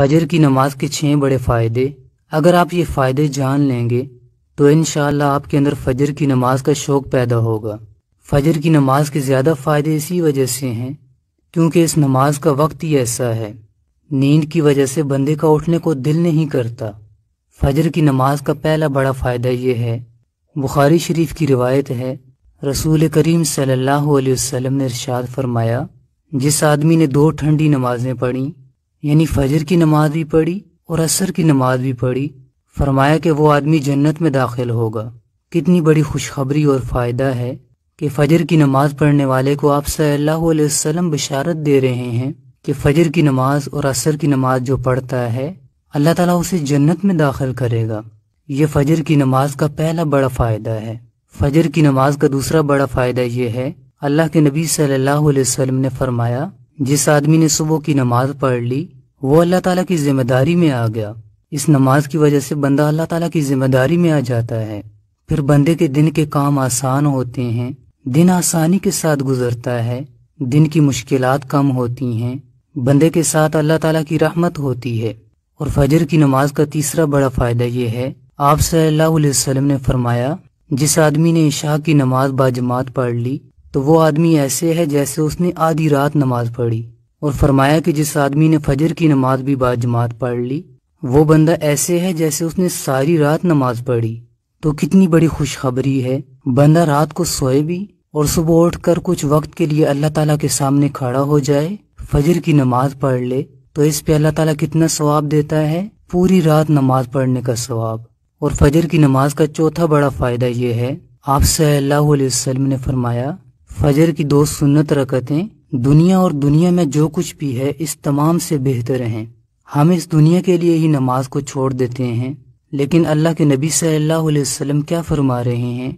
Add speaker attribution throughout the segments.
Speaker 1: फजर की नमाज के छः बड़े फ़ायदे अगर आप ये फ़ायदे जान लेंगे तो इन आपके अंदर फजर की नमाज का शौक़ पैदा होगा फजर की नमाज के ज़्यादा फ़ायदे इसी वजह से हैं क्योंकि इस नमाज का वक्त ही ऐसा है नींद की वजह से बंदे का उठने को दिल नहीं करता फजर की नमाज का पहला बड़ा फ़ायदा यह है बुखारी शरीफ की रिवायत है रसूल करीम सल्लल्लाहु अलैहि वसल्लम ने इरशाद फरमाया जिस आदमी ने दो ठंडी नमाजें पढ़ी यानी फजर की नमाज भी पढ़ी और असर की नमाज भी पढ़ी फरमाया कि वो आदमी जन्नत में दाखिल होगा कितनी बड़ी खुशखबरी और फ़ायदा है कि फजर की नमाज पढ़ने वाले को आप सल्लल्लाहु अलैहि वसल्लम बशारत दे रहे हैं कि फजर की नमाज और असर की नमाज जो पढ़ता है अल्लाह ताला उसे जन्नत में दाखिल करेगा ये फजर की नमाज का पहला बड़ा फ़ायदा है फजर की नमाज का दूसरा बड़ा फ़ायदा यह है अल्लाह के नबी सल्लल्लाहु अलैहि वसल्लम ने फरमाया जिस आदमी ने सुबह की नमाज पढ़ ली वो अल्लाह ताला की जिम्मेदारी में आ गया इस नमाज की वजह से बंदा अल्लाह ताला की जिम्मेदारी में आ जाता है फिर बंदे के दिन के काम आसान होते हैं दिन आसानी के साथ गुजरता है दिन की मुश्किलात कम होती हैं बंदे के साथ अल्लाह ताला की रहमत होती है और फजर की नमाज का तीसरा बड़ा फ़ायदा यह है आप सल्लल्लाहु अलैहि वसल्लम ने फरमाया जिस आदमी ने इशा की नमाज बाजमात पढ़ ली तो वो आदमी ऐसे है जैसे उसने आधी रात नमाज पढ़ी और फरमाया कि जिस आदमी ने फजर की नमाज भी बाजमात पढ़ ली वो बंदा ऐसे है जैसे उसने सारी रात नमाज पढ़ी तो कितनी बड़ी खुशखबरी है बंदा रात को सोए भी और सुबह उठकर कुछ वक्त के लिए अल्लाह ताला के सामने खड़ा हो जाए फजर की नमाज पढ़ ले तो इस पे अल्लाह ताला कितना स्वाब देता है पूरी रात नमाज पढ़ने का स्वाब और फजर की नमाज का चौथा बड़ा फायदा यह है आप सल्लल्लाहु ने फरमाया फजर की दो सुन्नत रकतें दुनिया और दुनिया में जो कुछ भी है इस तमाम से बेहतर हैं हम इस दुनिया के लिए ही नमाज को छोड़ देते हैं लेकिन अल्लाह के नबी सल्लल्लाहु अलैहि वसल्लम क्या फरमा रहे हैं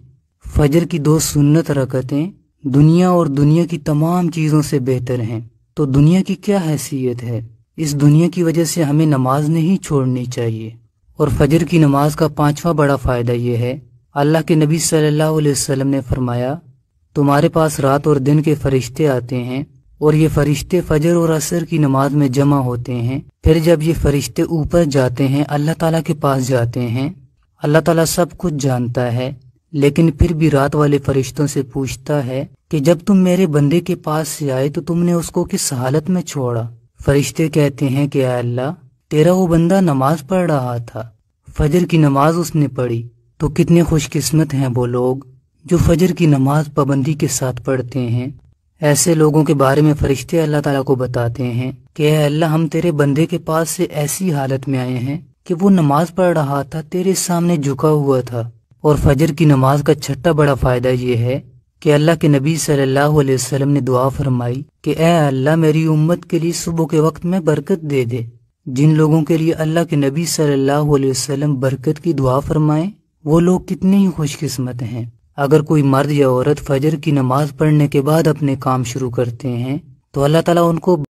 Speaker 1: फजर की दो सुन्नत रकतें दुनिया और दुनिया की तमाम चीज़ों से बेहतर हैं तो दुनिया की क्या हैसियत है इस दुनिया की वजह से हमें नमाज नहीं छोड़नी चाहिए और फजर की नमाज का पांचवा बड़ा फ़ायदा यह है अल्लाह के नबी सल्लल्लाहु अलैहि वसल्लम ने फरमाया तुम्हारे पास रात और दिन के फरिश्ते आते हैं और ये फरिश्ते फजर और असर की नमाज में जमा होते हैं फिर जब ये फरिश्ते ऊपर जाते हैं अल्लाह ताला के पास जाते हैं अल्लाह ताला सब कुछ जानता है लेकिन फिर भी रात वाले फरिश्तों से पूछता है कि जब तुम मेरे बंदे के पास से आए तो तुमने उसको किस हालत में छोड़ा फरिश्ते कहते हैं कि अल्लाह तेरा वो बंदा नमाज पढ़ रहा था फजर की नमाज उसने पढ़ी तो कितने खुशकिस्मत हैं वो लोग जो फजर की नमाज पाबंदी के साथ पढ़ते हैं ऐसे लोगों के बारे में फरिश्ते अल्लाह ताला को बताते हैं कि अल्लाह हम तेरे बंदे के पास से ऐसी हालत में आए हैं कि वो नमाज पढ़ रहा था तेरे सामने झुका हुआ था और फजर की नमाज का छठा बड़ा फ़ायदा ये है कि अल्लाह के नबी सल्लल्लाहु अलैहि वसल्लम ने दुआ फरमाई कि ए अल्लाह मेरी उम्मत के लिए सुबह के वक्त में बरकत दे दे जिन लोगों के लिए अल्लाह के नबी सल्लल्लाहु अलैहि वसल्लम बरकत की दुआ फरमाए वो लोग कितने ही खुशकिस्मत हैं अगर कोई मर्द या औरत फजर की नमाज पढ़ने के बाद अपने काम शुरू करते हैं तो अल्लाह ताला उनको